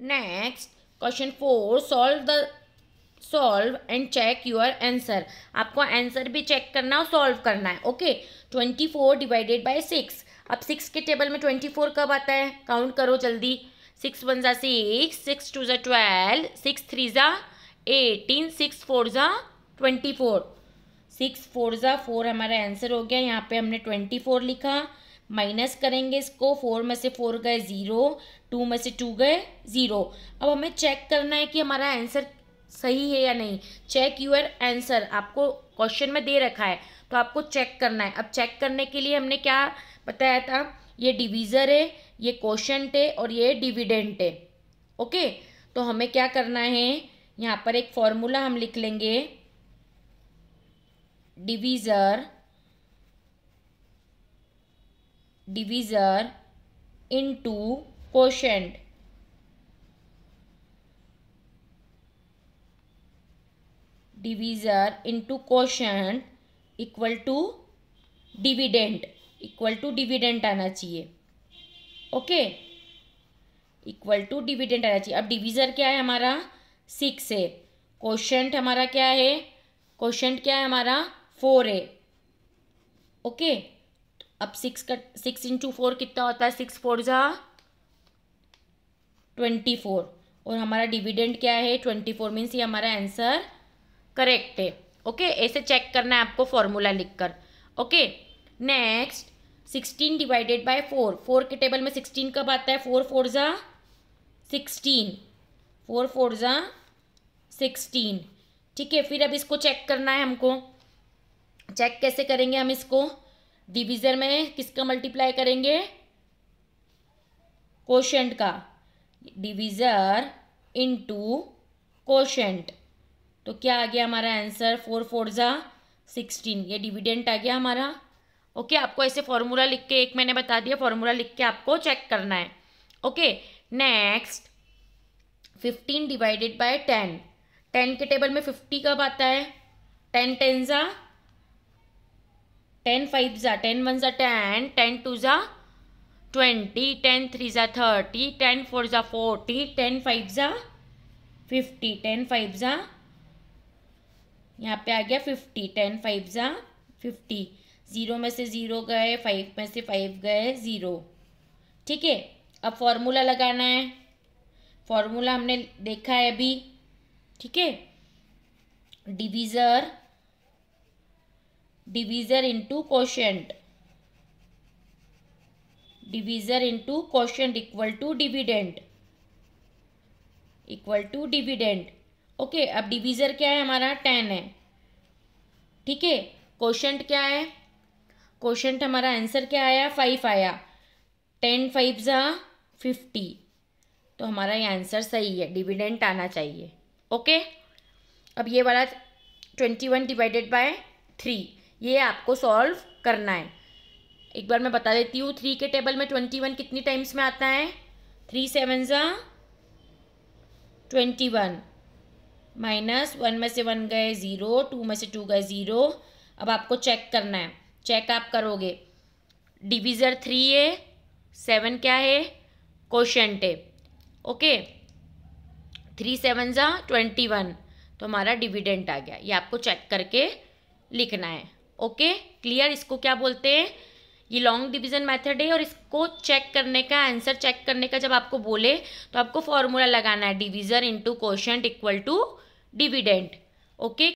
Next question four solve the solve and check your answer आपको answer भी check करना और सॉल्व करना है okay twenty four divided by six अब सिक्स के टेबल में ट्वेंटी फोर कब आता है काउंट करो जल्दी सिक्स वन ज़ा सिक्स सिक्स टू ज़ा ट्वेल्व सिक्स थ्री ज़ा एटीन सिक्स फोर ज़ा ट्वेंटी फोर सिक्स फोर ज़ा फोर हमारा आंसर हो गया यहाँ पे हमने ट्वेंटी फोर लिखा माइनस करेंगे इसको फोर में से फोर गए ज़ीरो टू में से टू गए ज़ीरो अब हमें चेक करना है कि हमारा आंसर सही है या नहीं चेक यूर आंसर आपको क्वेश्चन में दे रखा है तो आपको चेक करना है अब चेक करने के लिए हमने क्या बताया था ये डिवीज़र है ये क्वेश्चनट है और ये डिविडेंट है ओके तो हमें क्या करना है यहाँ पर एक फॉर्मूला हम लिख लेंगे divisor divisor into question divisor into question equal to dividend equal to dividend आना चाहिए ओके इक्वल टू डिविडेंट आना चाहिए अब डिविज़र क्या है हमारा सिक्स है क्वेश्चन हमारा क्या है क्वेश्चन क्या है हमारा फोर है ओके okay? अब सिक्स का सिक्स इंटू फोर कितना होता है सिक्स फोर ज़ा ट्वेंटी फोर और हमारा डिविडेंड क्या है ट्वेंटी फोर मीन्स ये हमारा आंसर करेक्ट है ओके ऐसे चेक करना है आपको फॉर्मूला लिखकर okay next sixteen divided by four four के टेबल में सिक्सटीन कब आता है फोर फोर ज़ा सिक्सटीन फोर फोर ज़ा सिक्सटीन ठीक है फिर अब इसको चेक करना है हमको चेक कैसे करेंगे हम इसको डिवीजर में किसका मल्टीप्लाई करेंगे कोशेंट का डिवीजर इनटू कोशेंट तो क्या आ गया हमारा आंसर फोर फोर ज़ा सिक्सटीन ये डिविडेंट आ गया हमारा ओके आपको ऐसे फॉर्मूला लिख के एक मैंने बता दिया फॉर्मूला लिख के आपको चेक करना है okay next fifteen divided by ten ten के टेबल में फिफ्टी कब आता है टेन टेन ज़ा टेन फाइव ज़ा टेन वन ज़ा टेन टेन टू ज़ा ट्वेंटी टेन थ्री ज़ा थर्टी टेन फोर ज़ा फोर्टी टेन फाइव ज़ा फिफ्टी टेन फाइव ज़ा यहाँ पे आ गया फिफ्टी टेन फाइव ज़ा फिफ्टी ज़ीरो में से ज़ीरो गए फाइव में से फाइव गए ज़ीरो ठीक है अब फॉर्मूला लगाना है फॉर्मूला हमने देखा है अभी ठीक है divisor divisor into quotient divisor into question equal to dividend equal to dividend okay अब डिवीज़र क्या है हमारा टेन है ठीक है क्वेश्चन क्या है क्वेश्चन हमारा आंसर क्या आया फाइव आया टेन फाइव ज़ा फिफ्टी तो हमारा ये आंसर सही है डिविडेंट आना चाहिए ओके अब ये वाला twenty one divided by three ये आपको सॉल्व करना है एक बार मैं बता देती हूँ थ्री के टेबल में ट्वेंटी वन कितनी टाइम्स में आता है थ्री सेवन ज़ा ट्वेंटी वन माइनस वन में से वन गए ज़ीरो टू में से टू गए ज़ीरो अब आपको चेक करना है चेक आप करोगे डिवीज़र थ्री है सेवन क्या है क्वेश्चन है ओके थ्री सेवन ज़ा ट्वेंटी वन तो हमारा डिविडेंट आ गया ये आपको चेक करके लिखना है ओके क्लियर इसको क्या बोलते हैं ये लॉन्ग डिवीजन मेथड है और इसको चेक करने का आंसर चेक करने का जब आपको बोले तो आपको फॉर्मूला लगाना है division into question equal to dividend okay